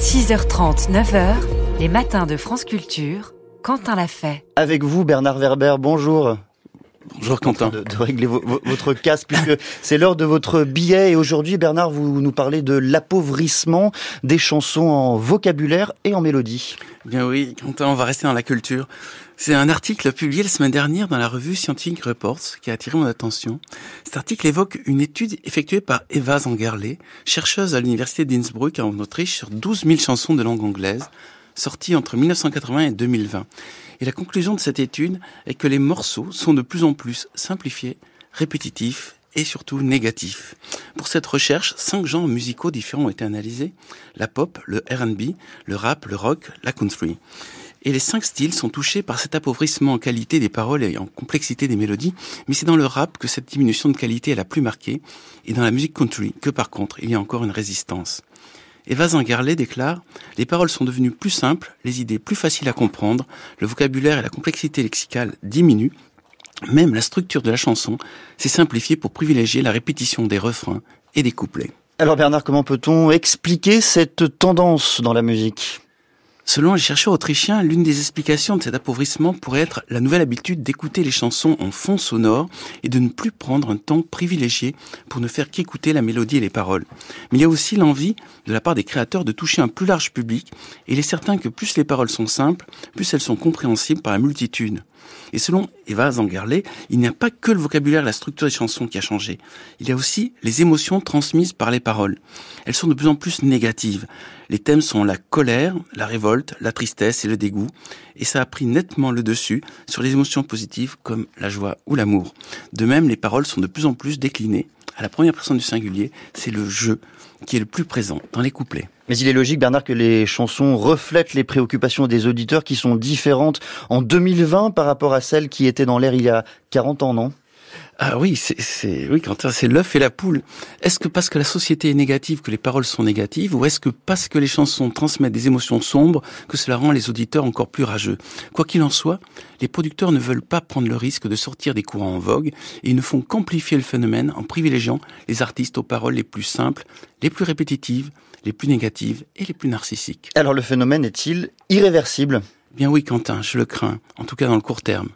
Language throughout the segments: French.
6h30, 9h, les matins de France Culture, Quentin l'a fait. Avec vous, Bernard Werber, bonjour. Bonjour Quentin. De, régler votre casse puisque c'est l'heure de votre billet et aujourd'hui Bernard vous nous parlez de l'appauvrissement des chansons en vocabulaire et en mélodie. Eh bien oui, Quentin, on va rester dans la culture. C'est un article publié la semaine dernière dans la revue Scientific Reports qui a attiré mon attention. Cet article évoque une étude effectuée par Eva Zangerle, chercheuse à l'université d'Innsbruck en Autriche sur 12 000 chansons de langue anglaise sorties entre 1980 et 2020. Et la conclusion de cette étude est que les morceaux sont de plus en plus simplifiés, répétitifs et surtout négatifs. Pour cette recherche, cinq genres musicaux différents ont été analysés. La pop, le RB, le rap, le rock, la country. Et les cinq styles sont touchés par cet appauvrissement en qualité des paroles et en complexité des mélodies, mais c'est dans le rap que cette diminution de qualité est la plus marquée, et dans la musique country que par contre il y a encore une résistance. Et Garlet déclare Les paroles sont devenues plus simples, les idées plus faciles à comprendre, le vocabulaire et la complexité lexicale diminuent, même la structure de la chanson s'est simplifiée pour privilégier la répétition des refrains et des couplets. Alors Bernard, comment peut-on expliquer cette tendance dans la musique Selon les chercheurs autrichiens, l'une des explications de cet appauvrissement pourrait être la nouvelle habitude d'écouter les chansons en fond sonore et de ne plus prendre un temps privilégié pour ne faire qu'écouter la mélodie et les paroles. Mais il y a aussi l'envie de la part des créateurs de toucher un plus large public et il est certain que plus les paroles sont simples, plus elles sont compréhensibles par la multitude. Et selon Eva Zangerle, il n'y a pas que le vocabulaire et la structure des chansons qui a changé. Il y a aussi les émotions transmises par les paroles. Elles sont de plus en plus négatives. Les thèmes sont la colère, la révolte, la tristesse et le dégoût. Et ça a pris nettement le dessus sur les émotions positives comme la joie ou l'amour. De même, les paroles sont de plus en plus déclinées la première personne du singulier, c'est le jeu qui est le plus présent dans les couplets. Mais il est logique, Bernard, que les chansons reflètent les préoccupations des auditeurs qui sont différentes en 2020 par rapport à celles qui étaient dans l'air il y a 40 ans, non ah oui, c'est oui Quentin, c'est l'œuf et la poule. Est-ce que parce que la société est négative, que les paroles sont négatives, ou est-ce que parce que les chansons transmettent des émotions sombres, que cela rend les auditeurs encore plus rageux Quoi qu'il en soit, les producteurs ne veulent pas prendre le risque de sortir des courants en vogue et ils ne font qu'amplifier le phénomène en privilégiant les artistes aux paroles les plus simples, les plus répétitives, les plus négatives et les plus narcissiques. Alors le phénomène est-il irréversible Bien oui, Quentin, je le crains, en tout cas dans le court terme.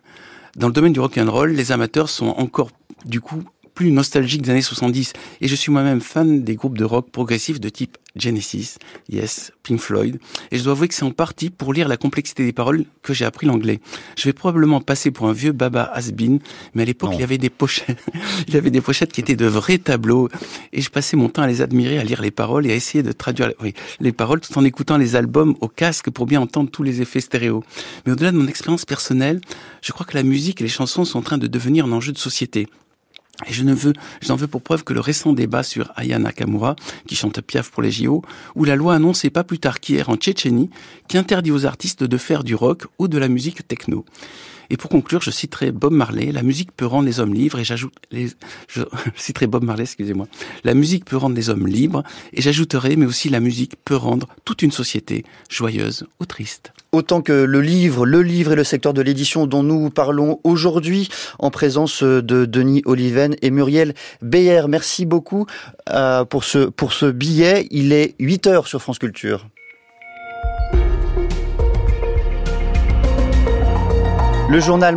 Dans le domaine du rock and roll, les amateurs sont encore du coup plus nostalgique des années 70. Et je suis moi-même fan des groupes de rock progressifs de type Genesis, Yes, Pink Floyd. Et je dois avouer que c'est en partie pour lire la complexité des paroles que j'ai appris l'anglais. Je vais probablement passer pour un vieux baba has mais à l'époque, il y avait des pochettes, il y avait des pochettes qui étaient de vrais tableaux. Et je passais mon temps à les admirer, à lire les paroles et à essayer de traduire les paroles tout en écoutant les albums au casque pour bien entendre tous les effets stéréo. Mais au-delà de mon expérience personnelle, je crois que la musique et les chansons sont en train de devenir un enjeu de société. Et je ne veux, j'en veux pour preuve que le récent débat sur Aya Nakamura, qui chante Piaf pour les JO, où la loi annoncée pas plus tard qu'hier en Tchétchénie, qui interdit aux artistes de faire du rock ou de la musique techno. Et pour conclure, je citerai Bob Marley, la musique peut rendre les hommes libres, et j'ajoute, je citerai Bob Marley, excusez-moi, la musique peut rendre les hommes libres, et j'ajouterai, mais aussi la musique peut rendre toute une société joyeuse ou triste. Autant que le livre, le livre et le secteur de l'édition dont nous parlons aujourd'hui, en présence de Denis Oliven et Muriel Beyer. Merci beaucoup euh, pour ce, pour ce billet. Il est 8 heures sur France Culture. Le journal